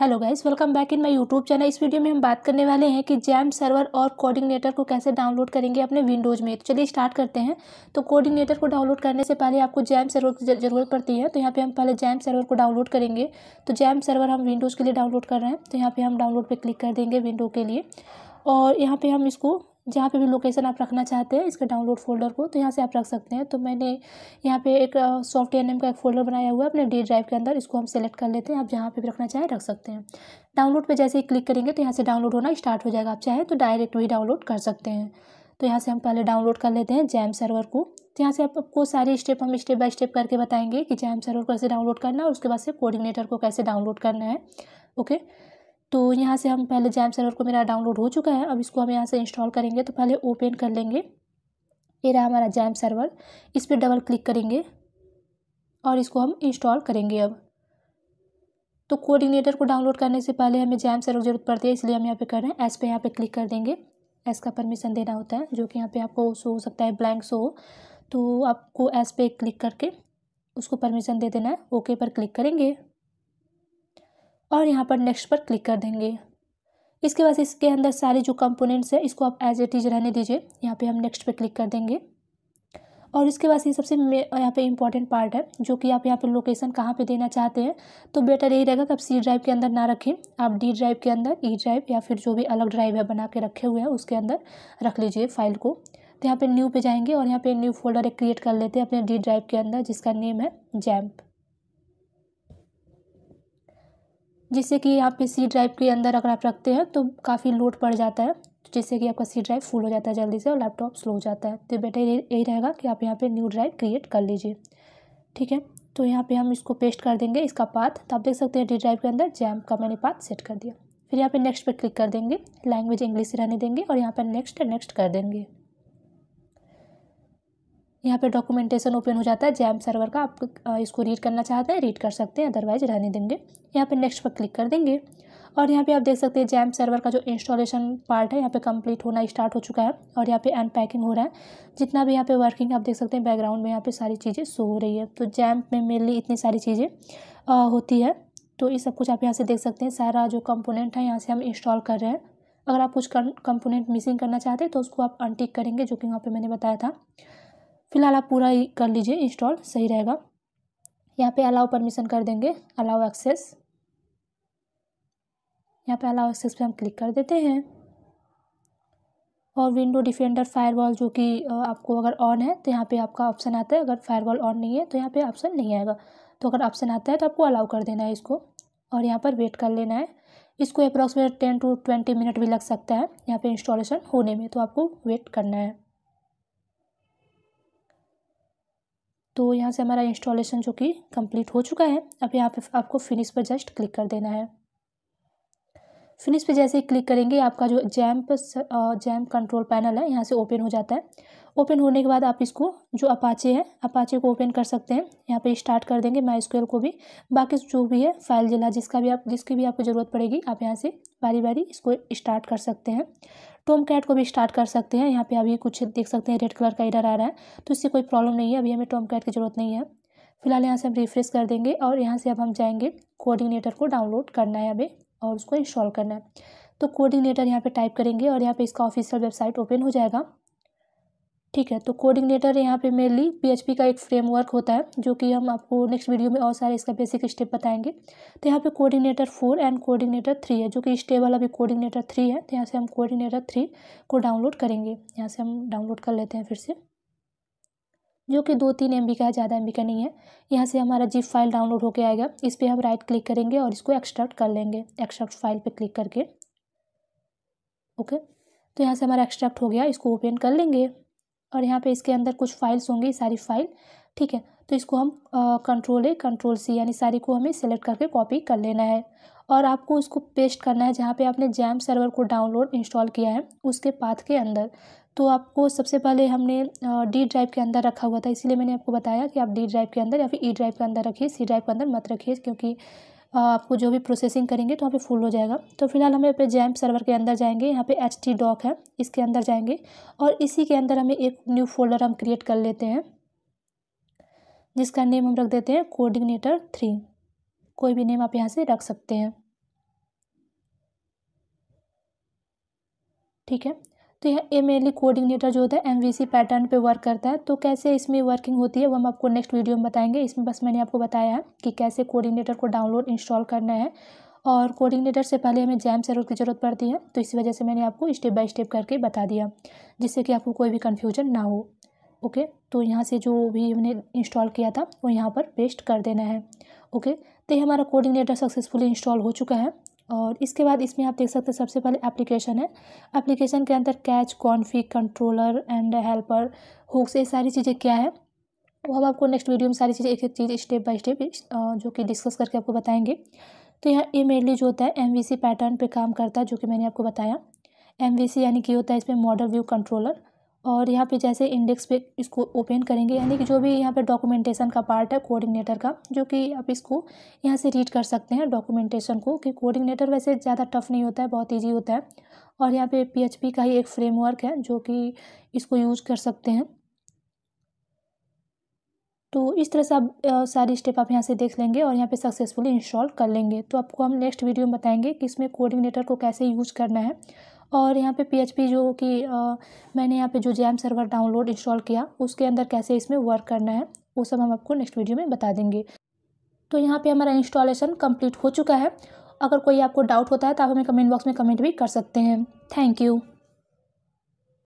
hello guys welcome back in my YouTube channel इस video में हम बात करने वाले हैं कि जैम सर्वर और कोऑर्डिनेटर को कैसे डाउनलोड करेंगे अपने विंडोज़ में तो चलिए स्टार्ट करते हैं तो कोऑर्डिनेटर को डाउनलोड करने से पहले आपको जैम सर्वर की ज़रूरत पड़ती है तो यहाँ पे हम पहले जैम सर्वर को डाउनलोड करेंगे तो जैम सर्वर हम विंडोज़ के लिए डाउनलोड कर रहे हैं तो यहाँ पर हम डाउनलोड पर क्लिक कर देंगे विंडो के लिए और यहाँ पे हम इसको जहाँ पे भी लोकेशन आप रखना चाहते हैं इसके डाउनलोड फोल्डर को तो यहाँ से आप रख सकते हैं तो मैंने यहाँ पे एक सॉफ्टवेयर नेम का एक फोल्डर बनाया हुआ है अपने डी ड्राइव के अंदर इसको हम सेलेक्ट कर लेते हैं आप जहाँ पे भी रखना चाहें रख सकते हैं डाउनलोड पे जैसे ही क्लिक करेंगे तो यहाँ से डाउनलोड होना स्टार्ट हो जाएगा आप चाहें तो डायरेक्ट भी डाउनलोड कर सकते हैं तो यहाँ से हम पहले डाउनलोड कर लेते हैं जैम सर्वर को तो यहाँ से आपको सारे स्टेप हम स्टेप बाय स्टेप करके बताएंगे कि जैम सर्वर को कैसे डाउनलोड करना है और उसके बाद से कोऑर्डिनेटर को कैसे डाउनलोड करना है ओके तो यहाँ से हम पहले जैम सर्वर को मेरा डाउनलोड हो चुका है अब इसको हम यहाँ से इंस्टॉल करेंगे तो पहले ओपन कर लेंगे ये रहा हमारा जैम सर्वर इस पर डबल क्लिक करेंगे और इसको हम इंस्टॉल करेंगे अब तो कोऑर्डिनेटर को डाउनलोड करने से पहले हमें जैम सर्वर की जरूरत पड़ती है इसलिए हम यहाँ पे कर रहे हैं एस पे यहाँ पे क्लिक कर देंगे एस का परमिशन देना होता है जो कि यहाँ पे आपको शो हो सकता है ब्लैंक शो हो तो आपको एस पे क्लिक करके उसको परमिशन दे देना है ओके पर क्लिक करेंगे और यहाँ पर नेक्स्ट पर क्लिक कर देंगे इसके बाद इसके अंदर सारे जो कंपोनेंट्स हैं इसको आप एज ए टीज रहने दीजिए यहाँ पे हम नेक्स्ट पे क्लिक कर देंगे और इसके बाद ये सबसे यहाँ पे इंपॉर्टेंट पार्ट है जो कि आप यहाँ पे लोकेशन कहाँ पे देना चाहते हैं तो बेटर यही रहेगा कि आप सी ड्राइव के अंदर ना रखें आप डी ड्राइव के अंदर ई e ड्राइव या फिर जो भी अलग ड्राइव है बना के रखे हुए हैं उसके अंदर रख लीजिए फाइल को तो यहाँ पर न्यू पर जाएंगे और यहाँ पर न्यू फोल्डर एक क्रिएट कर लेते हैं अपने डी ड्राइव के अंदर जिसका नेम है जैम्प जिससे कि यहाँ पे सी ड्राइव के अंदर अगर आप रखते हैं तो काफ़ी लोड पड़ जाता है जिससे कि आपका सी ड्राइव फुल हो जाता है जल्दी से और लैपटॉप स्लो हो जाता है तो बेटर यही रहेगा कि आप यहाँ पे न्यू ड्राइव क्रिएट कर लीजिए ठीक है तो यहाँ पे हम इसको पेस्ट कर देंगे इसका पाथ तो आप देख सकते हैं डी ड्राइव के अंदर जैम का मैंने पाथ सेट कर दिया फिर यहाँ पे नेक्स्ट पर क्लिक कर देंगे लैंग्वेज इंग्लिश रहने देंगे और यहाँ पर नेक्स्ट नेक्स्ट कर देंगे यहाँ पे डॉक्यूमेंटेशन ओपन हो जाता है जैम सर्वर का आप इसको रीड करना चाहते हैं रीड कर सकते हैं अदरवाइज रहने देंगे यहाँ पे नेक्स्ट पर क्लिक कर देंगे और यहाँ पे आप देख सकते हैं जैम सर्वर का जो इंस्टॉलेशन पार्ट है यहाँ पे कंप्लीट होना स्टार्ट हो चुका है और यहाँ पे अनपैकिंग हो रहा है जितना भी यहाँ पे वर्किंग आप देख सकते हैं बैकग्राउंड में यहाँ पे सारी चीज़ें शो हो रही है तो जैम में मेनली इतनी सारी चीज़ें होती है तो ये सब कुछ आप यहाँ से देख सकते हैं सारा जो कंपोनेंट है यहाँ से हम इंस्टॉल कर रहे हैं अगर आप कुछ कंपोनेंट मिसिंग करना चाहते हैं तो उसको आप अनटिक करेंगे जो कि वहाँ पर मैंने बताया था फिलहाल आप पूरा ही कर लीजिए इंस्टॉल सही रहेगा यहाँ पे अलाउ परमिशन कर देंगे अलाउ एक्सेस यहाँ पे अलाउ एक्सेस पे हम क्लिक कर देते हैं और विंडो डिफेंडर फायरवॉल जो कि आपको अगर ऑन है तो यहाँ पे आपका ऑप्शन आता है अगर फायरवॉल ऑन नहीं है तो यहाँ पे ऑप्शन नहीं आएगा तो अगर ऑप्शन आता है तो आपको अलाउ कर देना है इसको और यहाँ पर वेट कर लेना है इसको approximate ten to twenty minute भी लग सकता है यहाँ पे इंस्टॉलेशन होने में तो आपको वेट करना है तो यहाँ से हमारा इंस्टॉलेशन जो कि कंप्लीट हो चुका है अब यहाँ पे आपको फिनिश पर जस्ट क्लिक कर देना है फिनिश पे जैसे ही क्लिक करेंगे आपका जो जैम्प जैम्प कंट्रोल पैनल है यहाँ से ओपन हो जाता है ओपन होने के बाद आप इसको जो अपाचे है अपाचे को ओपन कर सकते हैं यहाँ पे स्टार्ट कर देंगे माई को भी बाकी जो भी है फाइल जिला जिसका भी आप जिसकी भी आपको ज़रूरत पड़ेगी आप यहाँ से बारी बारी इसको स्टार्ट कर सकते हैं टोम कैट को भी स्टार्ट कर सकते हैं यहाँ पे अभी कुछ देख सकते हैं रेड कलर का इडर आ रहा है तो इससे कोई प्रॉब्लम नहीं है अभी हमें टोम कैट की ज़रूरत नहीं है फिलहाल यहाँ से हम रिफ्रेश कर देंगे और यहाँ से अब हम जाएंगे कोऑर्डिनेटर को डाउनलोड करना है अभी और उसको इंस्टॉल करना है तो कोऑर्डिनेटर यहाँ पे टाइप करेंगे और यहाँ पे इसका ऑफिशियल वेबसाइट ओपन हो जाएगा ठीक है तो कोऑर्डिनेटर यहाँ पे मेनली पीएचपी का एक फ्रेमवर्क होता है जो कि हम आपको नेक्स्ट वीडियो में और सारे इसका बेसिक स्टेप बताएंगे तो यहाँ पे coordinator four and coordinator three है जो कि स्टेप वाला भी कोऑर्डिनेटर थ्री है तो यहाँ से हम कोऑर्डिनेटर थ्री को डाउनलोड करेंगे यहाँ से हम डाउनलोड कर लेते हैं फिर से जो कि दो तीन एम का है ज़्यादा एम का नहीं है यहाँ से हमारा जी फाइल डाउनलोड होकर आएगा इस पर हम राइट क्लिक करेंगे और इसको एक्सट्रैक्ट कर लेंगे एक्सट्रैक्ट फाइल पर क्लिक करके ओके तो यहाँ से हमारा एक्सट्रैक्ट हो गया इसको ओपन कर लेंगे और यहाँ पे इसके अंदर कुछ फाइल्स होंगी सारी फाइल ठीक है तो इसको हम कंट्रोल ए कंट्रोल सी यानी सारी को हमें सेलेक्ट करके कॉपी कर लेना है और आपको उसको पेस्ट करना है जहाँ पे आपने जैम सर्वर को डाउनलोड इंस्टॉल किया है उसके पाथ के अंदर तो आपको सबसे पहले हमने डी ड्राइव के अंदर रखा हुआ था इसीलिए मैंने आपको बताया कि आप डी ड्राइव के अंदर या फिर ई e ड्राइव के अंदर रखिए सी ड्राइव के अंदर मत रखिए क्योंकि आपको जो भी प्रोसेसिंग करेंगे तो वहाँ पे फुल हो जाएगा तो फिलहाल हमें पे जैम सर्वर के अंदर जाएंगे यहाँ पे एच टी डॉक है इसके अंदर जाएंगे और इसी के अंदर हमें एक न्यू फोल्डर हम क्रिएट कर लेते हैं जिसका नेम हम रख देते हैं कोऑर्डिनेटर थ्री कोई भी नेम आप यहाँ से रख सकते हैं ठीक है तो यह ए मेनली कोऑर्डिनेटर जो होता है एम पैटर्न पे वर्क करता है तो कैसे इसमें वर्किंग होती है वो हम आपको नेक्स्ट वीडियो में बताएंगे इसमें बस मैंने आपको बताया है कि कैसे कोऑर्डिनेटर को डाउनलोड इंस्टॉल करना है और कोऑर्डिनेटर से पहले हमें जैम सर्वर की ज़रूरत पड़ती है तो इसी वजह से मैंने आपको स्टेप बाय स्टेप करके बता दिया जिससे कि आपको कोई भी कन्फ्यूजन ना हो ओके तो यहाँ से जो भी हमने इंस्टॉल किया था वो यहाँ पर पेस्ट कर देना है ओके तो ये हमारा कोऑर्डिनेटर सक्सेसफुली इंस्टॉल हो चुका है और इसके बाद इसमें आप देख सकते हैं सबसे पहले एप्लीकेशन है एप्लीकेशन के अंदर cache config controller and helper hooks ये सारी चीज़ें क्या है वो हम आपको नेक्स्ट वीडियो में सारी चीज़ें एक एक चीज़ स्टेप बाय स्टेप जो कि डिस्कस करके आपको बताएंगे तो यहाँ ये मेनली जो होता है एम पैटर्न पर काम करता है जो कि मैंने आपको बताया एम यानी कि होता है इसमें मॉडल व्यू कंट्रोलर और यहाँ पे जैसे इंडेक्स पे इसको ओपन करेंगे यानी कि जो भी यहाँ पे डॉक्यूमेंटेशन का पार्ट है कोऑर्डिनेटर का जो कि आप इसको यहाँ से रीड कर सकते हैं डॉक्यूमेंटेशन को कि कोऑर्डिनेटर वैसे ज़्यादा टफ नहीं होता है बहुत ईजी होता है और यहाँ पे पीएचपी का ही एक फ्रेमवर्क है जो कि इसको यूज कर सकते हैं तो इस तरह से आप सारी स्टेप आप यहाँ से देख लेंगे और यहाँ पर सक्सेसफुली इंस्टॉल कर लेंगे तो आपको हम नेक्स्ट वीडियो में बताएंगे कि इसमें कोऑर्डिनेटर को कैसे यूज करना है और यहाँ पे पी जो कि मैंने यहाँ पे जो जैम सर्वर डाउनलोड इंस्टॉल किया उसके अंदर कैसे इसमें वर्क करना है वो सब हम आपको नेक्स्ट वीडियो में बता देंगे तो यहाँ पे हमारा इंस्टॉलेशन कंप्लीट हो चुका है अगर कोई आपको डाउट होता है तो आप हमें कमेंट बॉक्स में कमेंट भी कर सकते हैं थैंक यू